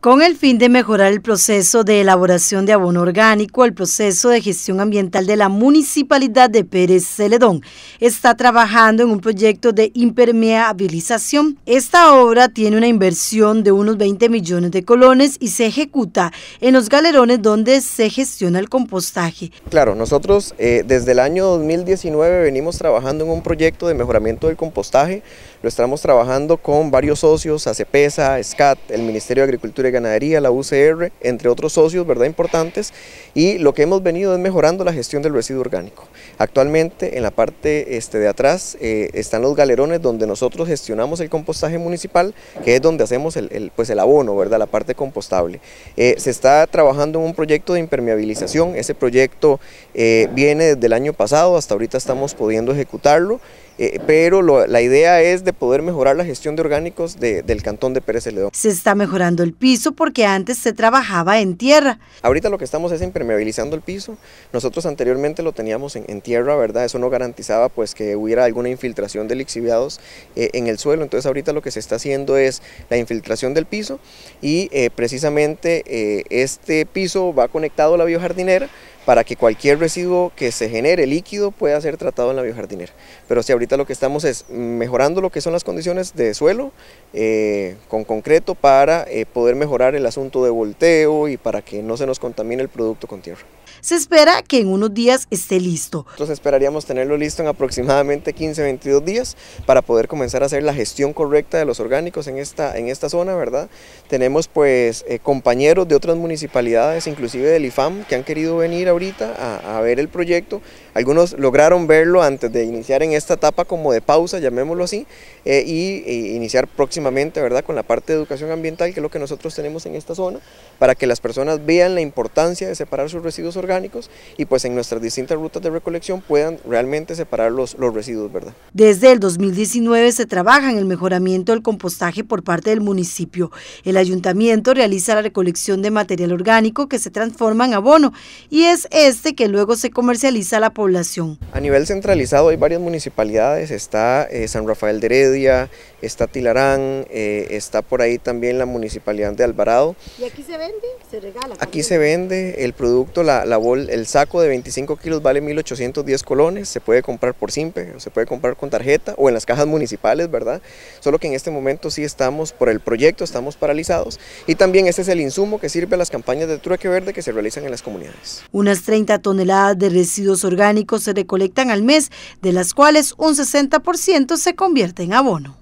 Con el fin de mejorar el proceso de elaboración de abono orgánico, el proceso de gestión ambiental de la Municipalidad de Pérez Celedón está trabajando en un proyecto de impermeabilización. Esta obra tiene una inversión de unos 20 millones de colones y se ejecuta en los galerones donde se gestiona el compostaje. Claro, nosotros eh, desde el año 2019 venimos trabajando en un proyecto de mejoramiento del compostaje. Lo estamos trabajando con varios socios, ACPESA, SCAT, el Ministerio de Agricultura Ganadería, la UCR, entre otros socios ¿verdad? importantes, y lo que hemos venido es mejorando la gestión del residuo orgánico. Actualmente en la parte este, de atrás eh, están los galerones donde nosotros gestionamos el compostaje municipal, que es donde hacemos el, pues el abono, ¿verdad? la parte compostable. Eh, se está trabajando en un proyecto de impermeabilización, ese proyecto eh, viene desde el año pasado, hasta ahorita estamos pudiendo ejecutarlo eh, pero la idea es de poder mejorar la gestión de orgánicos del cantón de Pérez Celedón. Se está mejorando el piso porque antes se trabajaba en tierra. Ahorita lo que estamos es impermeabilizando el piso. Nosotros anteriormente lo teníamos en, tierra, ¿verdad? Eso no garantizaba pues que hubiera alguna infiltración de lixiviados eh, en el suelo. Entonces ahorita lo que se está haciendo es la infiltración del piso y eh, precisamente este piso va conectado a la biojardinera para que cualquier residuo que se genere líquido pueda ser tratado en la biojardinera. Pero si ahorita lo que estamos es mejorando lo que son las condiciones de suelo eh, con concreto para eh, poder mejorar el asunto de volteo y para que no se nos contamine el producto con tierra. Se espera que en unos días esté listo. Nosotros esperaríamos tenerlo listo en aproximadamente 15-22 días para poder comenzar a hacer la gestión correcta de los orgánicos en esta, en esta zona, ¿verdad? Tenemos pues eh, compañeros de otras municipalidades, inclusive del IFAM, que han querido venir ahorita a, ver el proyecto. Algunos lograron verlo antes de iniciar en esta etapa como de pausa, llamémoslo así, e y, iniciar próximamente ¿verdad? con la parte de educación ambiental, que es lo que nosotros tenemos en esta zona, para que las personas vean la importancia de separar sus residuos orgánicos y pues en nuestras distintas rutas de recolección puedan realmente separar los, los residuos. ¿verdad? Desde el 2019 se trabaja en el mejoramiento del compostaje por parte del municipio. El ayuntamiento realiza la recolección de material orgánico que se transforma en abono y es este que luego se comercializa a la población. A nivel centralizado hay varias municipalidades, está eh, San Rafael de Heredia, está Tilarán, eh, está por ahí también la municipalidad de Alvarado. ¿Y aquí se vende? ¿Se regala? Aquí se vende el producto, la, el saco de 25 kilos vale 1.810 colones, se puede comprar por simple, se puede comprar con tarjeta o en las cajas municipales, ¿verdad? Solo que en este momento sí estamos por el proyecto, estamos paralizados y también este es el insumo que sirve a las campañas de trueque verde que se realizan en las comunidades. Una unas 30 toneladas de residuos orgánicos se recolectan al mes, de las cuales un 60% se convierte en abono.